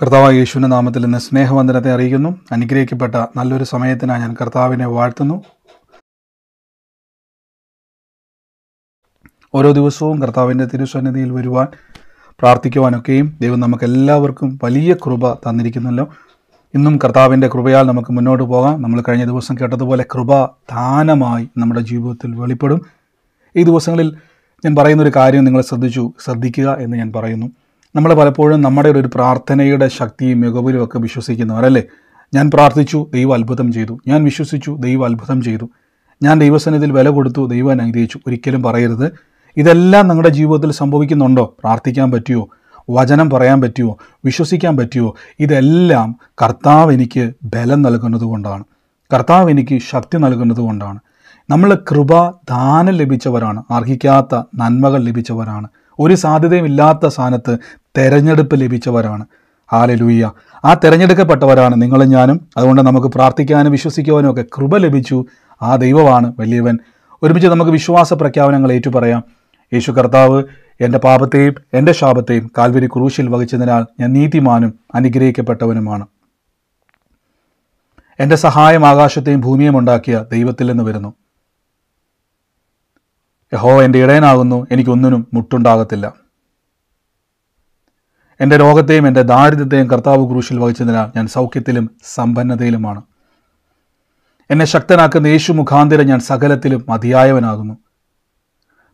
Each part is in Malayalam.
കർത്താവ് യേശുവിൻ്റെ നാമത്തിൽ നിന്ന് സ്നേഹവന്ദനത്തെ അറിയിക്കുന്നു അനുഗ്രഹിക്കപ്പെട്ട നല്ലൊരു സമയത്തിനായി ഞാൻ കർത്താവിനെ വാഴ്ത്തുന്നു ഓരോ ദിവസവും കർത്താവിൻ്റെ തിരുസന്നിധിയിൽ വരുവാൻ പ്രാർത്ഥിക്കുവാനൊക്കെയും ദൈവം നമുക്ക് എല്ലാവർക്കും വലിയ കൃപ തന്നിരിക്കുന്നല്ലോ ഇന്നും കർത്താവിൻ്റെ കൃപയാൽ നമുക്ക് മുന്നോട്ട് പോകാം നമ്മൾ കഴിഞ്ഞ ദിവസം കേട്ടതുപോലെ കൃപ ദാനമായി നമ്മുടെ ജീവിതത്തിൽ വെളിപ്പെടും ഈ ദിവസങ്ങളിൽ ഞാൻ പറയുന്നൊരു കാര്യം നിങ്ങൾ ശ്രദ്ധിച്ചു ശ്രദ്ധിക്കുക എന്ന് ഞാൻ പറയുന്നു നമ്മൾ പലപ്പോഴും നമ്മുടെ ഒരു പ്രാർത്ഥനയുടെ ശക്തിയും മികവിലും ഒക്കെ വിശ്വസിക്കുന്നവരല്ലേ ഞാൻ പ്രാർത്ഥിച്ചു ദൈവം അത്ഭുതം ചെയ്തു ഞാൻ വിശ്വസിച്ചു ദൈവം അത്ഭുതം ചെയ്തു ഞാൻ ദൈവസന്നിധിയിൽ വില കൊടുത്തു ദൈവം അനുഗ്രഹിച്ചു ഒരിക്കലും പറയരുത് ഇതെല്ലാം നിങ്ങളുടെ ജീവിതത്തിൽ സംഭവിക്കുന്നുണ്ടോ പ്രാർത്ഥിക്കാൻ പറ്റുമോ വചനം പറയാൻ പറ്റുമോ വിശ്വസിക്കാൻ പറ്റുമോ ഇതെല്ലാം കർത്താവ് എനിക്ക് ബലം നൽകുന്നത് കൊണ്ടാണ് കർത്താവ് എനിക്ക് ശക്തി നൽകുന്നത് കൊണ്ടാണ് നമ്മൾ കൃപ ദാനം ലഭിച്ചവരാണ് അർഹിക്കാത്ത നന്മകൾ ലഭിച്ചവരാണ് ഒരു സാധ്യതയും ഇല്ലാത്ത സ്ഥാനത്ത് തെരഞ്ഞെടുപ്പ് ലഭിച്ചവരാണ് ആലലൂയ്യ ആ തിരഞ്ഞെടുക്കപ്പെട്ടവരാണ് നിങ്ങളും ഞാനും അതുകൊണ്ട് നമുക്ക് പ്രാർത്ഥിക്കാനും വിശ്വസിക്കുവാനും ഒക്കെ കൃപ ലഭിച്ചു ആ ദൈവമാണ് വലിയവൻ ഒരുമിച്ച് നമുക്ക് വിശ്വാസ പ്രഖ്യാപനങ്ങൾ ഏറ്റുപറയാം യേശു കർത്താവ് എൻ്റെ പാപത്തെയും എൻ്റെ ശാപത്തെയും കാൽവരി ക്രൂശിൽ വഹിച്ചതിനാൽ ഞാൻ നീതിമാനും അനുഗ്രഹിക്കപ്പെട്ടവനുമാണ് എൻ്റെ സഹായം ആകാശത്തെയും ഭൂമിയും ഉണ്ടാക്കിയ ദൈവത്തിൽ നിന്ന് വരുന്നു യഹോ എൻ്റെ ഇടയനാകുന്നു എനിക്കൊന്നിനും മുട്ടുണ്ടാകത്തില്ല എൻ്റെ രോഗത്തെയും എൻ്റെ ദാരിദ്ര്യത്തെയും കർത്താവ് ക്രൂശിൽ വഹിച്ചതിനാൽ ഞാൻ സൗഖ്യത്തിലും സമ്പന്നതയിലുമാണ് എന്നെ ശക്തനാക്കുന്ന യേശു മുഖാന്തിരം ഞാൻ സകലത്തിലും മതിയായവനാകുന്നു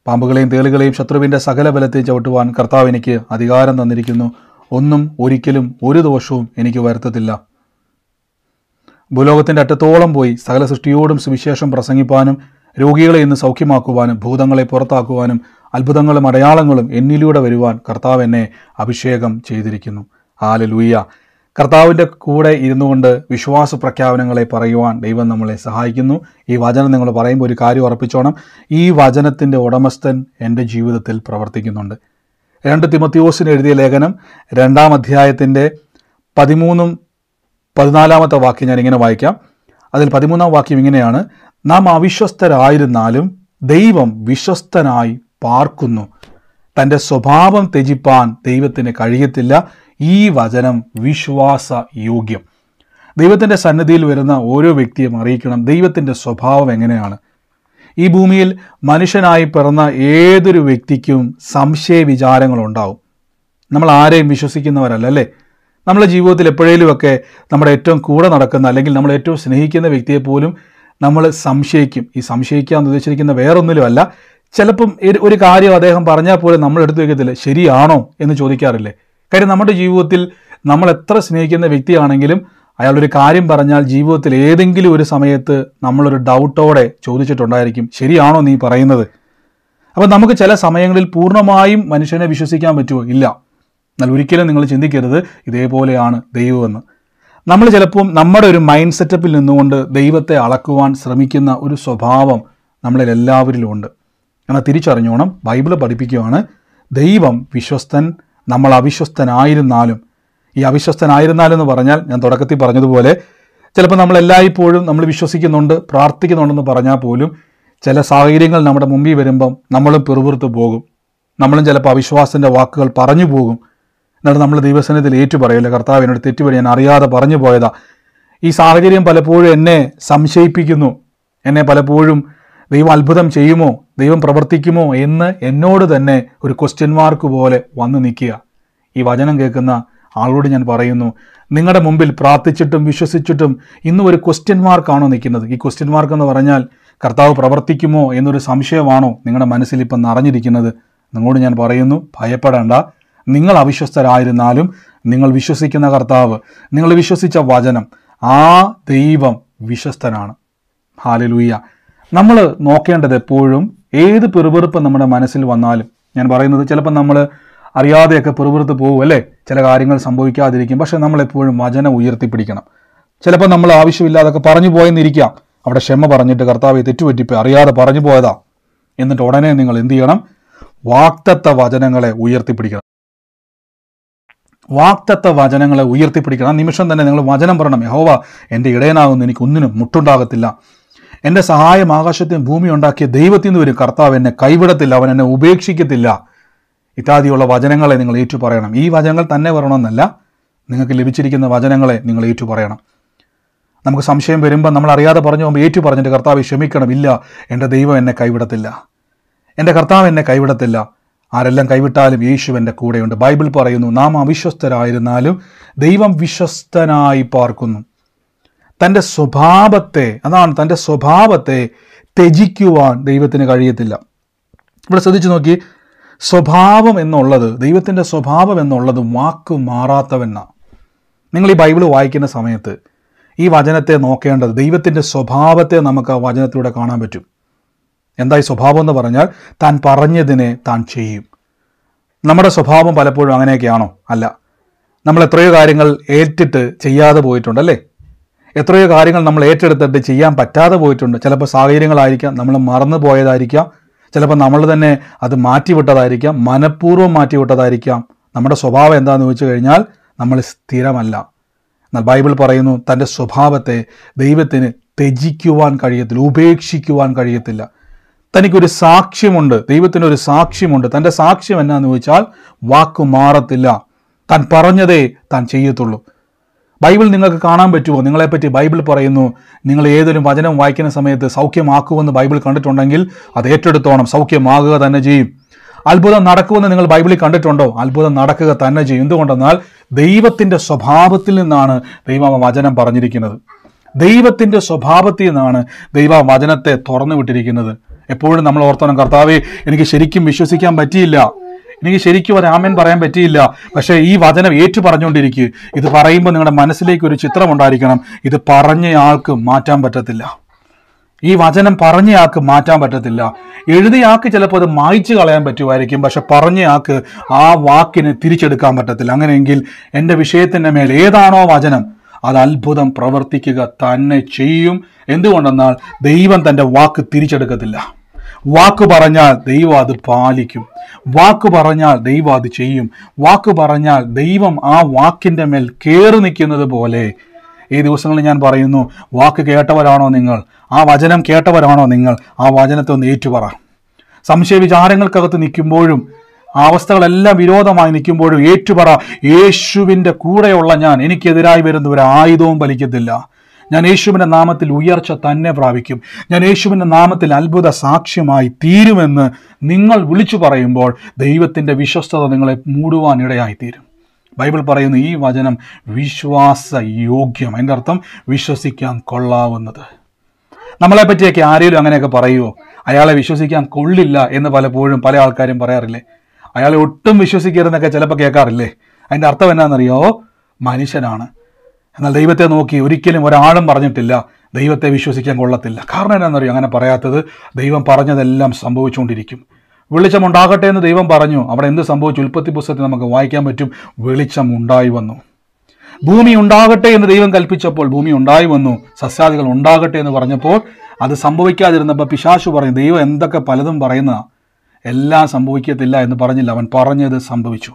പാമ്പുകളെയും തേളുകളെയും ശത്രുവിൻ്റെ സകല ബലത്തെയും ചവിട്ടുവാൻ കർത്താവ് എനിക്ക് അധികാരം തന്നിരിക്കുന്നു ഒന്നും ഒരിക്കലും ഒരു ദോഷവും എനിക്ക് വരുത്തത്തില്ല ഭൂലോകത്തിൻ്റെ അറ്റത്തോളം പോയി സകല സൃഷ്ടിയോടും സുവിശേഷം പ്രസംഗിപ്പാനും രോഗികളെ ഇന്ന് സൗഖ്യമാക്കുവാനും ഭൂതങ്ങളെ പുറത്താക്കുവാനും അത്ഭുതങ്ങളും അടയാളങ്ങളും എന്നിലൂടെ വരുവാൻ കർത്താവ് എന്നെ അഭിഷേകം ചെയ്തിരിക്കുന്നു ആല ലൂയ്യ കർത്താവിൻ്റെ കൂടെ ഇരുന്നു കൊണ്ട് വിശ്വാസ പ്രഖ്യാപനങ്ങളെ പറയുവാൻ ദൈവം നമ്മളെ സഹായിക്കുന്നു ഈ വചനം നിങ്ങൾ പറയുമ്പോൾ ഒരു കാര്യം ഉറപ്പിച്ചോണം ഈ വചനത്തിൻ്റെ ഉടമസ്ഥൻ എൻ്റെ ജീവിതത്തിൽ പ്രവർത്തിക്കുന്നുണ്ട് രണ്ട് തിമത്തിയോസിന് എഴുതിയ ലേഖനം രണ്ടാം അധ്യായത്തിൻ്റെ പതിമൂന്നും പതിനാലാമത്തെ വാക്യം ഞാൻ ഇങ്ങനെ വായിക്കാം അതിൽ പതിമൂന്നാം വാക്യം ഇങ്ങനെയാണ് നാം അവിശ്വസ്തരായിരുന്നാലും ദൈവം വിശ്വസ്തനായി പാർക്കുന്നു തൻ്റെ സ്വഭാവം ത്യജിപ്പാൻ ദൈവത്തിന് കഴിയത്തില്ല ഈ വചനം വിശ്വാസ യോഗ്യം ദൈവത്തിൻ്റെ സന്നദ്ധിയിൽ വരുന്ന ഓരോ വ്യക്തിയും അറിയിക്കണം ദൈവത്തിൻ്റെ സ്വഭാവം എങ്ങനെയാണ് ഈ ഭൂമിയിൽ മനുഷ്യനായി പിറന്ന ഏതൊരു വ്യക്തിക്കും സംശയ വിചാരങ്ങളുണ്ടാവും നമ്മൾ ആരെയും വിശ്വസിക്കുന്നവരല്ല അല്ലേ നമ്മുടെ ജീവിതത്തിൽ എപ്പോഴേലുമൊക്കെ നമ്മുടെ ഏറ്റവും കൂടെ നടക്കുന്ന അല്ലെങ്കിൽ നമ്മൾ ഏറ്റവും സ്നേഹിക്കുന്ന വ്യക്തിയെപ്പോലും പോലും നമ്മൾ സംശയിക്കും ഈ സംശയിക്കുക എന്ന് ഉദ്ദേശിച്ചിരിക്കുന്ന വേറൊന്നിലുമല്ല ചിലപ്പം ഒരു കാര്യം അദ്ദേഹം പറഞ്ഞാൽ പോലും നമ്മൾ എടുത്തു വയ്ക്കത്തില്ല ശരിയാണോ എന്ന് ചോദിക്കാറില്ലേ കാര്യം നമ്മുടെ ജീവിതത്തിൽ നമ്മൾ എത്ര സ്നേഹിക്കുന്ന വ്യക്തിയാണെങ്കിലും അയാളൊരു കാര്യം പറഞ്ഞാൽ ജീവിതത്തിൽ ഏതെങ്കിലും ഒരു സമയത്ത് നമ്മളൊരു ഡൗട്ടോടെ ചോദിച്ചിട്ടുണ്ടായിരിക്കും ശരിയാണോ നീ പറയുന്നത് അപ്പോൾ നമുക്ക് ചില സമയങ്ങളിൽ പൂർണ്ണമായും മനുഷ്യനെ വിശ്വസിക്കാൻ പറ്റുമോ ഇല്ല എന്നാൽ ഒരിക്കലും നിങ്ങൾ ചിന്തിക്കരുത് ഇതേപോലെയാണ് ദൈവമെന്ന് നമ്മൾ ചിലപ്പോൾ നമ്മുടെ ഒരു മൈൻഡ് സെറ്റപ്പിൽ നിന്നുകൊണ്ട് ദൈവത്തെ അളക്കുവാൻ ശ്രമിക്കുന്ന ഒരു സ്വഭാവം നമ്മളിൽ എല്ലാവരിലും ഉണ്ട് എന്നാൽ തിരിച്ചറിഞ്ഞോണം ബൈബിൾ പഠിപ്പിക്കുവാണ് ദൈവം വിശ്വസ്തൻ നമ്മൾ അവിശ്വസ്തനായിരുന്നാലും ഈ അവിശ്വസ്തനായിരുന്നാലും എന്ന് പറഞ്ഞാൽ ഞാൻ തുടക്കത്തിൽ പറഞ്ഞതുപോലെ ചിലപ്പോൾ നമ്മൾ എല്ലായ്പ്പോഴും നമ്മൾ വിശ്വസിക്കുന്നുണ്ട് പ്രാർത്ഥിക്കുന്നുണ്ടെന്ന് പറഞ്ഞാൽ പോലും ചില സാഹചര്യങ്ങൾ നമ്മുടെ മുമ്പിൽ വരുമ്പം നമ്മളും പിറുപിറുത്ത് പോകും നമ്മളും ചിലപ്പോൾ അവിശ്വാസത്തിൻ്റെ വാക്കുകൾ പറഞ്ഞു പോകും എന്നിട്ട് നമ്മൾ ദൈവസനത്തിൽ ഏറ്റുപറയില്ല കർത്താവ് എന്നോട് തെറ്റുപടി ഞാൻ അറിയാതെ പറഞ്ഞു പോയതാ ഈ സാഹചര്യം പലപ്പോഴും എന്നെ സംശയിപ്പിക്കുന്നു എന്നെ പലപ്പോഴും ദൈവം അത്ഭുതം ചെയ്യുമോ ദൈവം പ്രവർത്തിക്കുമോ എന്ന് എന്നോട് തന്നെ ഒരു ക്വസ്റ്റ്യൻ മാർക്ക് പോലെ വന്നു നിൽക്കുക ഈ വചനം കേൾക്കുന്ന ആളോട് ഞാൻ പറയുന്നു നിങ്ങളുടെ മുമ്പിൽ പ്രാർത്ഥിച്ചിട്ടും വിശ്വസിച്ചിട്ടും ഇന്നും ഒരു ക്വസ്റ്റ്യൻ മാർക്കാണോ നിൽക്കുന്നത് ഈ ക്വസ്റ്റ്യൻ മാർക്ക് എന്ന് പറഞ്ഞാൽ കർത്താവ് പ്രവർത്തിക്കുമോ എന്നൊരു സംശയമാണോ നിങ്ങളുടെ മനസ്സിൽ ഇപ്പം നിറഞ്ഞിരിക്കുന്നത് നിങ്ങളോട് ഞാൻ പറയുന്നു ഭയപ്പെടേണ്ട നിങ്ങൾ അവിശ്വസ്തരായിരുന്നാലും നിങ്ങൾ വിശ്വസിക്കുന്ന കർത്താവ് നിങ്ങൾ വിശ്വസിച്ച വചനം ആ ദൈവം വിശ്വസ്തനാണ് ഹാലലൂയ്യ നമ്മൾ നോക്കേണ്ടത് എപ്പോഴും ഏത് പിറുപിറുപ്പ് നമ്മുടെ മനസ്സിൽ വന്നാലും ഞാൻ പറയുന്നത് ചിലപ്പോൾ നമ്മൾ അറിയാതെയൊക്കെ പിറുപിറുത്ത് പോകും അല്ലേ ചില കാര്യങ്ങൾ സംഭവിക്കാതിരിക്കും പക്ഷെ നമ്മളെപ്പോഴും വചനം ഉയർത്തിപ്പിടിക്കണം ചിലപ്പോൾ നമ്മൾ ആവശ്യമില്ലാതൊക്കെ പറഞ്ഞു പോയെന്നിരിക്കാം അവിടെ ക്ഷമ പറഞ്ഞിട്ട് കർത്താവ് തെറ്റുപറ്റിപ്പോയി അറിയാതെ പറഞ്ഞു പോയതാ എന്നിട്ട് ഉടനെ നിങ്ങൾ എന്ത് ചെയ്യണം വാക്തത്വ വചനങ്ങളെ ഉയർത്തിപ്പിടിക്കണം വാക്തത്വ വചനങ്ങളെ ഉയർത്തിപ്പിടിക്കണം ആ നിമിഷം തന്നെ നിങ്ങൾ വചനം പറയണം യഹോവ എൻ്റെ ഇടയനാകുന്നു എനിക്ക് ഒന്നിനും മുട്ടുണ്ടാകത്തില്ല എൻ്റെ സഹായം ആകാശത്തെയും ഭൂമി ഉണ്ടാക്കിയ ദൈവത്തിൽ നിന്ന് വരും കർത്താവ് എന്നെ കൈവിടത്തില്ല അവൻ എന്നെ ഉപേക്ഷിക്കത്തില്ല ഇത്യാദിയുള്ള വചനങ്ങളെ നിങ്ങൾ ഏറ്റു പറയണം ഈ വചനങ്ങൾ തന്നെ വരണമെന്നല്ല നിങ്ങൾക്ക് ലഭിച്ചിരിക്കുന്ന വചനങ്ങളെ നിങ്ങൾ ഏറ്റു പറയണം നമുക്ക് സംശയം വരുമ്പോൾ നമ്മൾ അറിയാതെ പറഞ്ഞു പോകുമ്പോൾ ഏറ്റു പറഞ്ഞിട്ട് കർത്താവ് ക്ഷമിക്കണം ഇല്ല എൻ്റെ ദൈവം എന്നെ കൈവിടത്തില്ല എൻ്റെ കർത്താവ് എന്നെ കൈവിടത്തില്ല ആരെല്ലാം കൈവിട്ടാലും യേശുവിൻ്റെ കൂടെയുണ്ട് ബൈബിൾ പറയുന്നു നാം അവിശ്വസ്തരായിരുന്നാലും ദൈവം വിശ്വസ്തനായി പാർക്കുന്നു തൻ്റെ സ്വഭാവത്തെ അതാണ് തൻ്റെ സ്വഭാവത്തെ ത്യജിക്കുവാൻ ദൈവത്തിന് കഴിയത്തില്ല ഇവിടെ ശ്രദ്ധിച്ചു നോക്കി സ്വഭാവം എന്നുള്ളത് ദൈവത്തിൻ്റെ സ്വഭാവം എന്നുള്ളത് വാക്ക് മാറാത്തവെന്ന നിങ്ങൾ ഈ ബൈബിൾ വായിക്കുന്ന സമയത്ത് ഈ വചനത്തെ നോക്കേണ്ടത് ദൈവത്തിൻ്റെ സ്വഭാവത്തെ നമുക്ക് ആ വചനത്തിലൂടെ കാണാൻ പറ്റും എന്തായി സ്വഭാവം എന്ന് പറഞ്ഞാൽ താൻ പറഞ്ഞതിനെ താൻ ചെയ്യും നമ്മുടെ സ്വഭാവം പലപ്പോഴും അങ്ങനെയൊക്കെയാണോ അല്ല നമ്മൾ എത്രയോ കാര്യങ്ങൾ ഏറ്റിട്ട് ചെയ്യാതെ പോയിട്ടുണ്ട് അല്ലേ എത്രയോ കാര്യങ്ങൾ നമ്മൾ ഏറ്റെടുത്തിട്ട് ചെയ്യാൻ പറ്റാതെ പോയിട്ടുണ്ട് ചിലപ്പോൾ സാഹചര്യങ്ങളായിരിക്കാം നമ്മൾ മറന്നു പോയതായിരിക്കാം ചിലപ്പോൾ നമ്മൾ തന്നെ അത് മാറ്റിവിട്ടതായിരിക്കാം മനഃപൂർവ്വം മാറ്റിവിട്ടതായിരിക്കാം നമ്മുടെ സ്വഭാവം എന്താണെന്ന് ചോദിച്ചു കഴിഞ്ഞാൽ നമ്മൾ സ്ഥിരമല്ല എന്നാൽ ബൈബിൾ പറയുന്നു തൻ്റെ സ്വഭാവത്തെ ദൈവത്തിന് ത്യജിക്കുവാൻ കഴിയത്തില്ല ഉപേക്ഷിക്കുവാൻ കഴിയത്തില്ല തനിക്കൊരു സാക്ഷ്യമുണ്ട് ദൈവത്തിനൊരു സാക്ഷ്യമുണ്ട് തൻ്റെ സാക്ഷ്യം എന്നാന്ന് ചോദിച്ചാൽ വാക്ക് മാറത്തില്ല താൻ പറഞ്ഞതേ താൻ ചെയ്യത്തുള്ളൂ ബൈബിൾ നിങ്ങൾക്ക് കാണാൻ പറ്റുമോ നിങ്ങളെപ്പറ്റി ബൈബിൾ പറയുന്നു നിങ്ങൾ ഏതൊരു വചനം വായിക്കുന്ന സമയത്ത് സൗഖ്യമാക്കുമെന്ന് ബൈബിൾ കണ്ടിട്ടുണ്ടെങ്കിൽ അത് ഏറ്റെടുത്തോണം സൗഖ്യമാകുക തന്നെ ചെയ്യും അത്ഭുതം നടക്കുമെന്ന് നിങ്ങൾ ബൈബിളിൽ കണ്ടിട്ടുണ്ടോ അത്ഭുതം നടക്കുക തന്നെ ചെയ്യും എന്തുകൊണ്ടെന്നാൽ ദൈവത്തിൻ്റെ സ്വഭാവത്തിൽ നിന്നാണ് ദൈവ വചനം പറഞ്ഞിരിക്കുന്നത് ദൈവത്തിൻ്റെ സ്വഭാവത്തിൽ നിന്നാണ് ദൈവ വചനത്തെ തുറന്നു വിട്ടിരിക്കുന്നത് എപ്പോഴും നമ്മൾ ഓർത്തണം കർത്താവേ എനിക്ക് ശരിക്കും വിശ്വസിക്കാൻ പറ്റിയില്ല എനിക്ക് ശരിക്കും ഒരു പറയാൻ പറ്റിയില്ല പക്ഷേ ഈ വചനം ഏറ്റു പറഞ്ഞുകൊണ്ടിരിക്കുക ഇത് പറയുമ്പോൾ നിങ്ങളുടെ മനസ്സിലേക്ക് ഒരു ചിത്രം ഉണ്ടായിരിക്കണം ഇത് പറഞ്ഞയാൾക്ക് മാറ്റാൻ പറ്റത്തില്ല ഈ വചനം പറഞ്ഞയാൾക്ക് മാറ്റാൻ പറ്റത്തില്ല എഴുതിയാൾക്ക് ചിലപ്പോൾ അത് മായ്ച്ചു കളയാൻ പറ്റുമായിരിക്കും പക്ഷെ പറഞ്ഞയാൾക്ക് ആ വാക്കിന് തിരിച്ചെടുക്കാൻ പറ്റത്തില്ല അങ്ങനെയെങ്കിൽ എൻ്റെ വിഷയത്തിൻ്റെ മേൽ ഏതാണോ വചനം അത് അത്ഭുതം പ്രവർത്തിക്കുക തന്നെ ചെയ്യും എന്തുകൊണ്ടെന്നാൽ ദൈവം തൻ്റെ വാക്ക് തിരിച്ചെടുക്കത്തില്ല വാക്ക് പറഞ്ഞാൽ ദൈവം അത് പാലിക്കും വാക്ക് പറഞ്ഞാൽ ദൈവം അത് ചെയ്യും വാക്ക് പറഞ്ഞാൽ ദൈവം ആ വാക്കിൻ്റെ മേൽ കയറി നിൽക്കുന്നത് പോലെ ഈ ദിവസങ്ങളിൽ ഞാൻ പറയുന്നു വാക്ക് കേട്ടവരാണോ നിങ്ങൾ ആ വചനം കേട്ടവരാണോ നിങ്ങൾ ആ വചനത്തെ ഒന്ന് ഏറ്റുപറ സംശയ വിചാരങ്ങൾക്കകത്ത് നിൽക്കുമ്പോഴും ആ അവസ്ഥകളെല്ലാം വിരോധമായി നിൽക്കുമ്പോഴും ഏറ്റുപറ യേശുവിൻ്റെ കൂടെയുള്ള ഞാൻ എനിക്കെതിരായി വരുന്ന ആയുധവും ഫലിക്കത്തില്ല ഞാൻ യേശുവിൻ്റെ നാമത്തിൽ ഉയർച്ച തന്നെ പ്രാപിക്കും ഞാൻ യേശുവിൻ്റെ നാമത്തിൽ അത്ഭുത സാക്ഷ്യമായി തീരുമെന്ന് നിങ്ങൾ വിളിച്ചു പറയുമ്പോൾ ദൈവത്തിൻ്റെ വിശ്വസ്തത നിങ്ങളെ മൂടുവാനിടയായി തീരും ബൈബിൾ പറയുന്ന ഈ വചനം വിശ്വാസയോഗ്യം എൻ്റെ അർത്ഥം വിശ്വസിക്കാൻ കൊള്ളാവുന്നത് നമ്മളെ പറ്റിയൊക്കെ ആരെങ്കിലും അങ്ങനെയൊക്കെ പറയുമോ അയാളെ വിശ്വസിക്കാൻ കൊള്ളില്ല എന്ന് പലപ്പോഴും പല ആൾക്കാരും പറയാറില്ലേ അയാളെ ഒട്ടും വിശ്വസിക്കരുതെന്നൊക്കെ ചിലപ്പോൾ കേൾക്കാറില്ലേ അതിൻ്റെ അർത്ഥം എന്നാണെന്നറിയോ മനുഷ്യനാണ് എന്നാൽ ദൈവത്തെ നോക്കി ഒരിക്കലും ഒരാളും പറഞ്ഞിട്ടില്ല ദൈവത്തെ വിശ്വസിക്കാൻ കൊള്ളത്തില്ല കാരണം എന്താണെന്നറിയോ അങ്ങനെ പറയാത്തത് ദൈവം പറഞ്ഞതെല്ലാം സംഭവിച്ചുകൊണ്ടിരിക്കും വെളിച്ചമുണ്ടാകട്ടെ എന്ന് ദൈവം പറഞ്ഞു അവിടെ എന്ത് സംഭവിച്ചു ഉൽപ്പത്തി പുസ്തകത്തിൽ നമുക്ക് വായിക്കാൻ പറ്റും വെളിച്ചം ഉണ്ടായി വന്നു ഭൂമി ഉണ്ടാകട്ടെ എന്ന് ദൈവം കൽപ്പിച്ചപ്പോൾ ഭൂമി ഉണ്ടായി വന്നു സസ്യാദികൾ ഉണ്ടാകട്ടെ എന്ന് പറഞ്ഞപ്പോൾ അത് സംഭവിക്കാതിരുന്നപ്പോൾ പിശാശു പറഞ്ഞു ദൈവം എന്തൊക്കെ പലതും പറയുന്ന എല്ലാം സംഭവിക്കത്തില്ല എന്ന് പറഞ്ഞില്ല അവൻ പറഞ്ഞത് സംഭവിച്ചു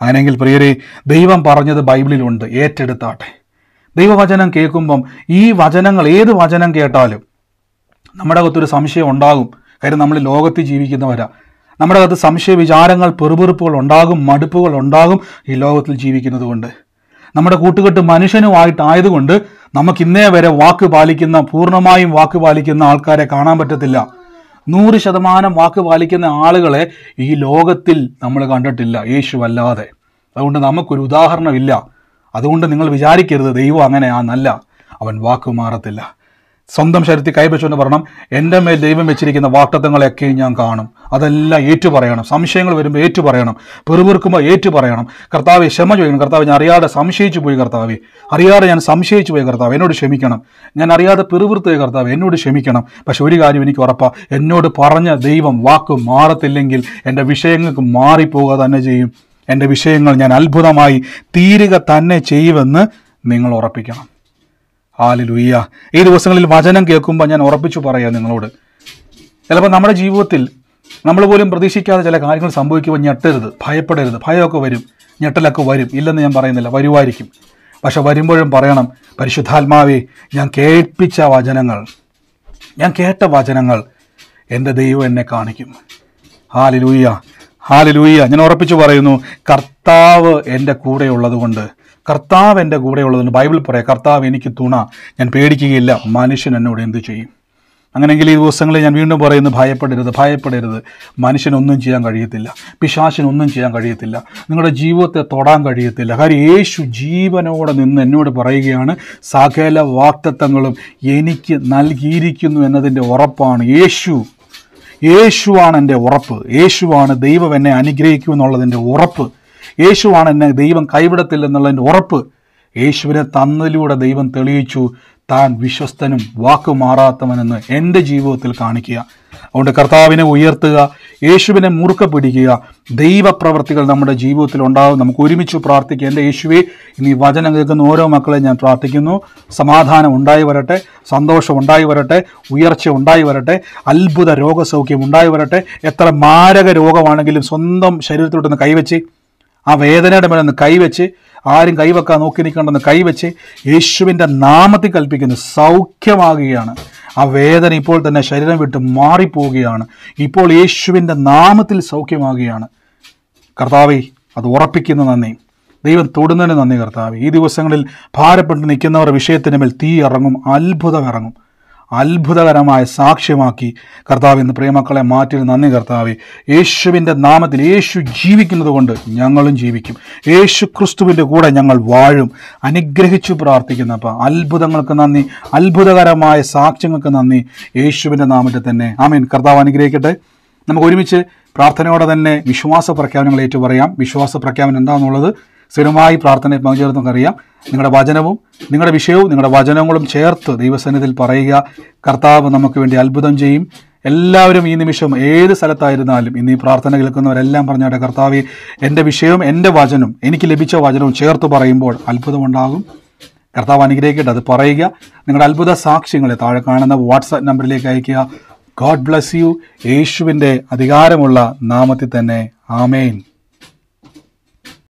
അങ്ങനെയെങ്കിൽ പ്രിയരെ ദൈവം പറഞ്ഞത് ബൈബിളിലുണ്ട് ഏറ്റെടുത്താട്ടെ ദൈവവചനം കേൾക്കുമ്പം ഈ വചനങ്ങൾ ഏത് വചനം കേട്ടാലും നമ്മുടെ അകത്തൊരു സംശയം ഉണ്ടാകും കാര്യം നമ്മൾ ലോകത്തിൽ ജീവിക്കുന്നവരാ നമ്മുടെ അകത്ത് സംശയ വിചാരങ്ങൾ പെറുപെറുപ്പുകൾ ഉണ്ടാകും മടുപ്പുകൾ ഉണ്ടാകും ഈ ലോകത്തിൽ ജീവിക്കുന്നത് കൊണ്ട് നമ്മുടെ കൂട്ടുകെട്ട് മനുഷ്യനുമായിട്ടായതുകൊണ്ട് നമുക്ക് ഇന്നേ വരെ വാക്ക് പാലിക്കുന്ന പൂർണ്ണമായും വാക്ക് പാലിക്കുന്ന ആൾക്കാരെ കാണാൻ പറ്റത്തില്ല നൂറ് ശതമാനം വാക്ക് പാലിക്കുന്ന ആളുകളെ ഈ ലോകത്തിൽ നമ്മൾ കണ്ടിട്ടില്ല യേശു അല്ലാതെ അതുകൊണ്ട് നമുക്കൊരു ഉദാഹരണമില്ല അതുകൊണ്ട് നിങ്ങൾ വിചാരിക്കരുത് ദൈവം അങ്ങനെയാണെന്നല്ല അവൻ വാക്ക് മാറത്തില്ല സ്വന്തം കൈവച്ചു എന്ന് പറയണം എൻ്റെ മേൽ ദൈവം വെച്ചിരിക്കുന്ന വാക്തത്വങ്ങളെയൊക്കെ ഞാൻ കാണും അതെല്ലാം ഏറ്റു പറയണം സംശയങ്ങൾ വരുമ്പോൾ ഏറ്റു പറയണം പെറുപെറുക്കുമ്പോൾ ഏറ്റു പറയണം കർത്താവ് ക്ഷമ ചോദിക്കണം കർത്താവ് ഞാൻ അറിയാതെ സംശയിച്ചു പോയി കർത്താവ് അറിയാതെ ഞാൻ സംശയിച്ചു പോയി കർത്താവ് എന്നോട് ക്ഷമിക്കണം ഞാൻ അറിയാതെ പെറുപെറുത്ത് പോയി കർത്താവ് എന്നോട് ക്ഷമിക്കണം പക്ഷെ ഒരു കാര്യം എനിക്ക് ഉറപ്പാ എന്നോട് പറഞ്ഞ ദൈവം വാക്ക് മാറത്തില്ലെങ്കിൽ എൻ്റെ വിഷയങ്ങൾക്ക് മാറിപ്പോവുക തന്നെ ചെയ്യും എൻ്റെ വിഷയങ്ങൾ ഞാൻ അത്ഭുതമായി തീരുക തന്നെ ചെയ്യുമെന്ന് നിങ്ങൾ ഉറപ്പിക്കണം ഹാലലുയ്യ ഈ ദിവസങ്ങളിൽ വചനം കേൾക്കുമ്പോൾ ഞാൻ ഉറപ്പിച്ചു പറയാം നിങ്ങളോട് ചിലപ്പോൾ നമ്മുടെ ജീവിതത്തിൽ നമ്മൾ പോലും പ്രതീക്ഷിക്കാതെ ചില കാര്യങ്ങൾ സംഭവിക്കുമ്പോൾ ഞെട്ടരുത് ഭയപ്പെടരുത് ഭയമൊക്കെ വരും ഞെട്ടലൊക്കെ വരും ഇല്ലെന്ന് ഞാൻ പറയുന്നില്ല വരുമായിരിക്കും പക്ഷെ വരുമ്പോഴും പറയണം പരിശുദ്ധാത്മാവേ ഞാൻ കേൾപ്പിച്ച വചനങ്ങൾ ഞാൻ കേട്ട വചനങ്ങൾ എൻ്റെ ദൈവം എന്നെ കാണിക്കും ഹാലിലൂയ്യ ഹാലിലൂയ്യ ഞാൻ ഉറപ്പിച്ചു പറയുന്നു കർത്താവ് എൻ്റെ കൂടെയുള്ളതുകൊണ്ട് കർത്താവ് എൻ്റെ കൂടെയുള്ളതെന്ന് ബൈബിൾ പറയാം കർത്താവ് എനിക്ക് തുണ ഞാൻ പേടിക്കുകയില്ല മനുഷ്യൻ എന്നോട് എന്ത് ചെയ്യും അങ്ങനെയെങ്കിൽ ഈ ദിവസങ്ങളിൽ ഞാൻ വീണ്ടും പറയുന്നു ഭയപ്പെടരുത് ഭയപ്പെടരുത് മനുഷ്യനൊന്നും ചെയ്യാൻ കഴിയത്തില്ല പിശാശിനൊന്നും ചെയ്യാൻ കഴിയത്തില്ല നിങ്ങളുടെ ജീവിതത്തെ തൊടാൻ കഴിയത്തില്ല കാര്യം യേശു ജീവനോടെ നിന്ന് എന്നോട് പറയുകയാണ് സകല വാക്തത്വങ്ങളും എനിക്ക് നൽകിയിരിക്കുന്നു എന്നതിൻ്റെ ഉറപ്പാണ് യേശു യേശുവാണ് എൻ്റെ ഉറപ്പ് യേശുവാണ് ദൈവം എന്നെ അനുഗ്രഹിക്കുമെന്നുള്ളതിൻ്റെ ഉറപ്പ് യേശുവാണ് എന്നെ ദൈവം കൈവിടത്തില്ലെന്നുള്ളതിൻ്റെ ഉറപ്പ് യേശുവിനെ തന്നതിലൂടെ ദൈവം തെളിയിച്ചു താൻ വിശ്വസ്തനും വാക്കു മാറാത്തവനെന്ന് എൻ്റെ ജീവിതത്തിൽ കാണിക്കുക അതുകൊണ്ട് കർത്താവിനെ ഉയർത്തുക യേശുവിനെ മുറുക്ക പിടിക്കുക ദൈവപ്രവർത്തികൾ നമ്മുടെ ജീവിതത്തിൽ ഉണ്ടാകും നമുക്ക് ഒരുമിച്ച് പ്രാർത്ഥിക്കുക എൻ്റെ യേശുവെ ഇനി വചനം കേൾക്കുന്ന ഓരോ മക്കളെ ഞാൻ പ്രാർത്ഥിക്കുന്നു സമാധാനം ഉണ്ടായി വരട്ടെ സന്തോഷം ഉണ്ടായി വരട്ടെ ഉയർച്ച ഉണ്ടായി വരട്ടെ അത്ഭുത രോഗസൗഖ്യം ഉണ്ടായി വരട്ടെ എത്ര മാരക രോഗമാണെങ്കിലും സ്വന്തം ശരീരത്തിലോട്ടൊന്ന് കൈവച്ച് ആ വേദനയുടെ മേലൊന്ന് കൈവച്ച് ആരും കൈവെക്കാൻ നോക്കി നിൽക്കണ്ടെന്ന് കൈവച്ച് യേശുവിൻ്റെ നാമത്തിൽ കൽപ്പിക്കുന്നു സൗഖ്യമാകുകയാണ് ആ വേദന ഇപ്പോൾ തന്നെ ശരീരം വിട്ട് മാറിപ്പോവുകയാണ് ഇപ്പോൾ യേശുവിൻ്റെ നാമത്തിൽ സൗഖ്യമാകുകയാണ് കർത്താവെ അത് ഉറപ്പിക്കുന്ന നന്ദി ദൈവം തൊടുന്നതിന് നന്ദി കർത്താവ് ഈ ദിവസങ്ങളിൽ ഭാരപ്പെട്ട് നിൽക്കുന്നവർ വിഷയത്തിൻ്റെ മേൽ തീ ഇറങ്ങും അത്ഭുതം ഇറങ്ങും അത്ഭുതകരമായ സാക്ഷ്യമാക്കി കർത്താവ് ഇന്ന് പ്രേമക്കളെ മാറ്റി നന്ദി കർത്താവ് യേശുവിൻ്റെ നാമത്തിൽ യേശു ജീവിക്കുന്നത് കൊണ്ട് ഞങ്ങളും ജീവിക്കും യേശു ക്രിസ്തുവിൻ്റെ കൂടെ ഞങ്ങൾ വാഴും അനുഗ്രഹിച്ചു പ്രാർത്ഥിക്കുന്ന അപ്പം അത്ഭുതങ്ങൾക്ക് നന്ദി അത്ഭുതകരമായ സാക്ഷ്യങ്ങൾക്ക് നന്ദി യേശുവിൻ്റെ നാമത്തിൽ തന്നെ ആമീൻ കർത്താവ് അനുഗ്രഹിക്കട്ടെ നമുക്ക് ഒരുമിച്ച് പ്രാർത്ഥനയോടെ തന്നെ വിശ്വാസ പ്രഖ്യാപനങ്ങൾ ഏറ്റു പറയാം വിശ്വാസ പ്രഖ്യാപനം എന്താണെന്നുള്ളത് സ്ഥിരമായി പ്രാർത്ഥനയിൽ പങ്കുചേർന്ന് നമുക്കറിയാം നിങ്ങളുടെ വചനവും നിങ്ങളുടെ വിഷയവും നിങ്ങളുടെ വചനങ്ങളും ചേർത്ത് ദൈവസന്നിധിയിൽ പറയുക കർത്താവ് നമുക്ക് വേണ്ടി അത്ഭുതം ചെയ്യും എല്ലാവരും ഈ നിമിഷം ഏത് സ്ഥലത്തായിരുന്നാലും ഇന്ന് ഈ പ്രാർത്ഥന കേൾക്കുന്നവരെല്ലാം പറഞ്ഞാട്ടെ കർത്താവ് എൻ്റെ വിഷയവും എൻ്റെ വചനവും എനിക്ക് ലഭിച്ച വചനവും ചേർത്ത് പറയുമ്പോൾ അത്ഭുതമുണ്ടാകും കർത്താവ് അനുഗ്രഹിക്കട്ടെ അത് പറയുക നിങ്ങളുടെ അത്ഭുത സാക്ഷ്യങ്ങളെ താഴെ കാണുന്ന വാട്സാപ്പ് നമ്പറിലേക്ക് അയയ്ക്കുക ഗോഡ് ബ്ലസ് യു യേശുവിൻ്റെ അധികാരമുള്ള നാമത്തിൽ തന്നെ ആമേൻ